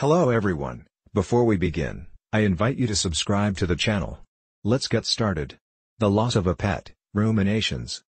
Hello everyone, before we begin, I invite you to subscribe to the channel. Let's get started. The loss of a pet, ruminations.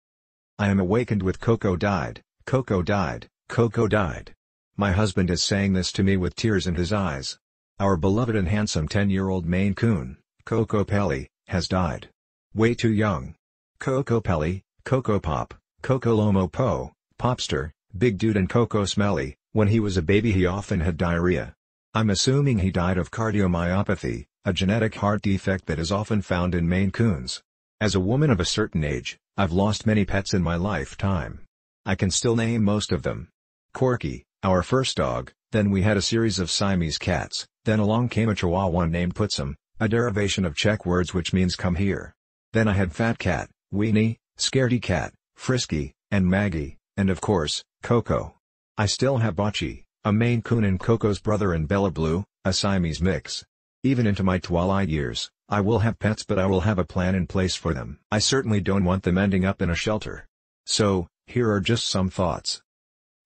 I am awakened with Coco died, Coco died, Coco died. My husband is saying this to me with tears in his eyes. Our beloved and handsome 10-year-old Maine Coon, Coco Pelli, has died. Way too young. Coco Pelli, Coco Pop, Coco Lomo Po, Popster, Big Dude and Coco Smelly, when he was a baby he often had diarrhea. I'm assuming he died of cardiomyopathy, a genetic heart defect that is often found in Maine Coons. As a woman of a certain age, I've lost many pets in my lifetime. I can still name most of them. Corky, our first dog, then we had a series of Siamese cats, then along came a Chihuahua named Putsum, a derivation of Czech words which means come here. Then I had Fat Cat, Weenie, Scaredy Cat, Frisky, and Maggie, and of course, Coco. I still have Bocce, a Maine Coon and Coco's brother and Bella Blue, a Siamese mix. Even into my twilight years, I will have pets but I will have a plan in place for them. I certainly don't want them ending up in a shelter. So, here are just some thoughts.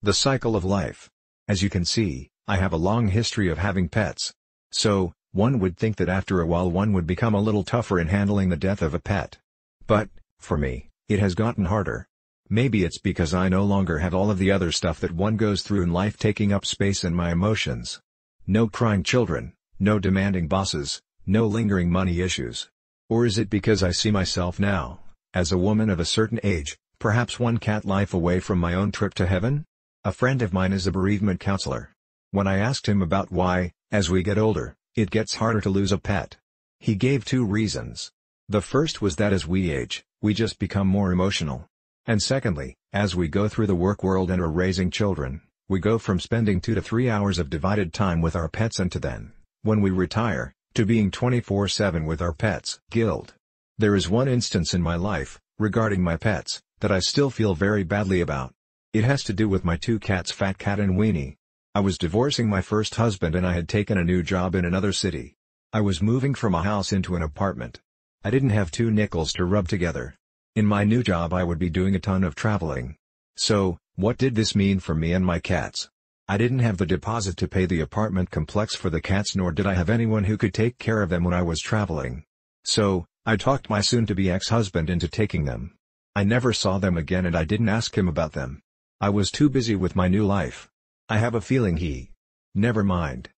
The cycle of life. As you can see, I have a long history of having pets. So, one would think that after a while one would become a little tougher in handling the death of a pet. But, for me, it has gotten harder. Maybe it's because I no longer have all of the other stuff that one goes through in life taking up space in my emotions. No crying children, no demanding bosses, no lingering money issues. Or is it because I see myself now, as a woman of a certain age, perhaps one cat life away from my own trip to heaven? A friend of mine is a bereavement counselor. When I asked him about why, as we get older, it gets harder to lose a pet. He gave two reasons. The first was that as we age, we just become more emotional. And secondly, as we go through the work world and are raising children, we go from spending 2 to 3 hours of divided time with our pets and to then, when we retire, to being 24-7 with our pets. Guild. There is one instance in my life, regarding my pets, that I still feel very badly about. It has to do with my two cats Fat Cat and Weenie. I was divorcing my first husband and I had taken a new job in another city. I was moving from a house into an apartment. I didn't have two nickels to rub together, in my new job I would be doing a ton of traveling. So, what did this mean for me and my cats? I didn't have the deposit to pay the apartment complex for the cats nor did I have anyone who could take care of them when I was traveling. So, I talked my soon-to-be ex-husband into taking them. I never saw them again and I didn't ask him about them. I was too busy with my new life. I have a feeling he... Never mind.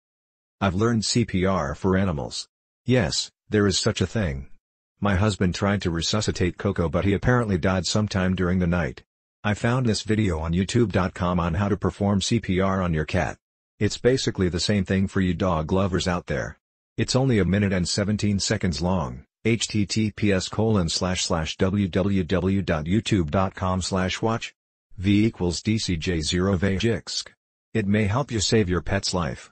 I've learned CPR for animals. Yes, there is such a thing. My husband tried to resuscitate Coco but he apparently died sometime during the night. I found this video on youtube.com on how to perform CPR on your cat. It's basically the same thing for you dog lovers out there. It's only a minute and 17 seconds long, https colon slash slash www.youtube.com slash watch v equals dcj0vajixk. It may help you save your pet's life.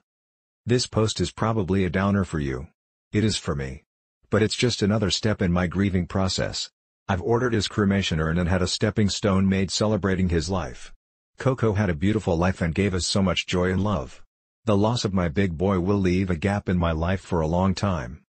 This post is probably a downer for you. It is for me but it's just another step in my grieving process. I've ordered his cremation urn and had a stepping stone made celebrating his life. Coco had a beautiful life and gave us so much joy and love. The loss of my big boy will leave a gap in my life for a long time.